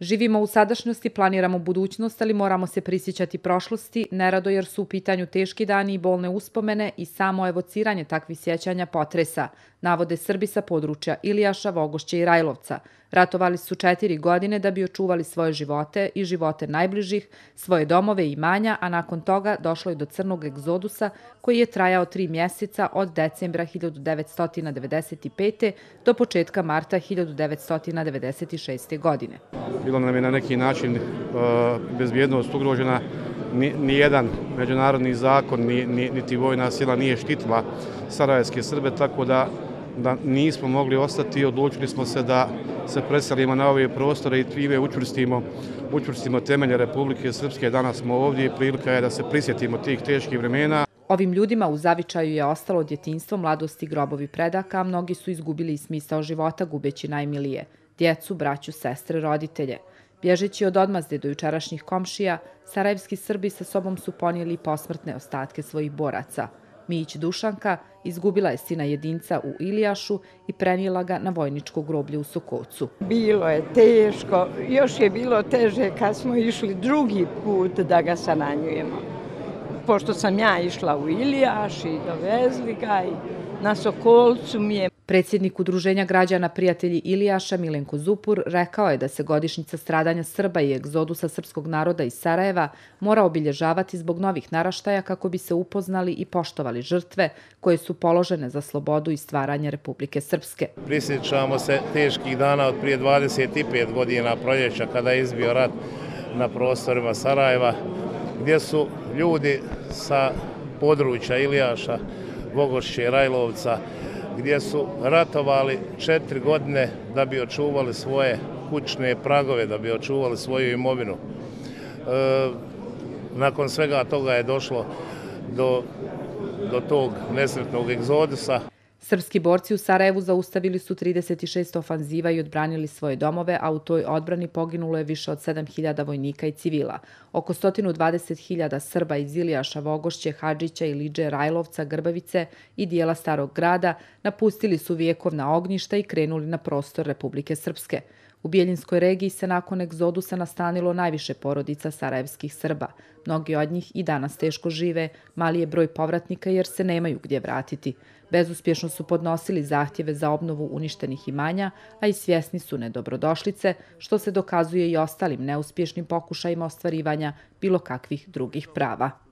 Živimo u sadašnjosti, planiramo budućnost, ali moramo se prisjećati prošlosti, nerado jer su u pitanju teški dani i bolne uspomene i samo evociranje takvih sjećanja potresa, navode Srbi sa područja Ilijaša, Vogošće i Rajlovca. Ratovali su četiri godine da bi očuvali svoje živote i živote najbližih, svoje domove i manja, a nakon toga došlo je do crnog egzodusa koji je trajao tri mjeseca od decembra 1995. do početka marta 1996. godine bilo nam je na neki način e, bezbjednost ugrožena, nijedan međunarodni zakon, niti vojna sila nije štitila Sarajevske Srbe, tako da da nismo mogli ostati odlučili smo se da se preselimo na ove prostore i trive učvrstimo, učvrstimo temelje Republike Srpske. Danas smo ovdje i prilika je da se prisjetimo tih teških vremena. Ovim ljudima u zavičaju je ostalo djetinstvo, mladosti, grobovi predaka, a mnogi su izgubili i smisao života gubeći najmilije djecu, braću, sestre, roditelje. Bježeći od odmazde do jučerašnjih komšija, sarajevski Srbi sa sobom su ponijeli posmrtne ostatke svojih boraca. Mić Dušanka izgubila je sina jedinca u Ilijašu i prenijela ga na vojničko groblje u Sokocu. Bilo je teško, još je bilo teže kad smo išli drugi put da ga sananjujemo. Pošto sam ja išla u Ilijaš i dovezli ga i na Sokolcu mi je. Predsjednik udruženja građana prijatelji Ilijaša Milenko Zupur rekao je da se godišnjica stradanja Srba i sa srpskog naroda iz Sarajeva mora obilježavati zbog novih naraštaja kako bi se upoznali i poštovali žrtve koje su položene za slobodu i stvaranje Republike Srpske. Prisjećamo se teških dana od prije 25 godina proljeća kada je izbio rat na prostorima Sarajeva gdje su ljudi sa područja Ilijaša Vogošće i Rajlovca, gdje su ratovali četiri godine da bi očuvali svoje kućne pragove, da bi očuvali svoju imovinu. E, nakon svega toga je došlo do tog nesretnog egzodisa. Srpski borci u Sarajevu zaustavili su 36 ofanziva i odbranili svoje domove, a u toj odbrani poginulo je više od 7000 vojnika i civila. Oko 120.000 Srba iz Ilijaša, Vogošće, Hadžića i Lidže, Rajlovca, Grbavice i dijela Starog grada napustili su vijekovna ognjišta i krenuli na prostor Republike Srpske. U Bijeljinskoj regiji se nakon egzodusa nastanilo najviše porodica sarajevskih Srba. Mnogi od njih i danas teško žive, mali je broj povratnika jer se nemaju gdje vratiti. Bezuspješno su podnosili zahtjeve za obnovu uništenih imanja, a i svjesni su nedobrodošlice, što se dokazuje i ostalim neuspješnim pokušajima ostvarivanja bilo kakvih drugih prava.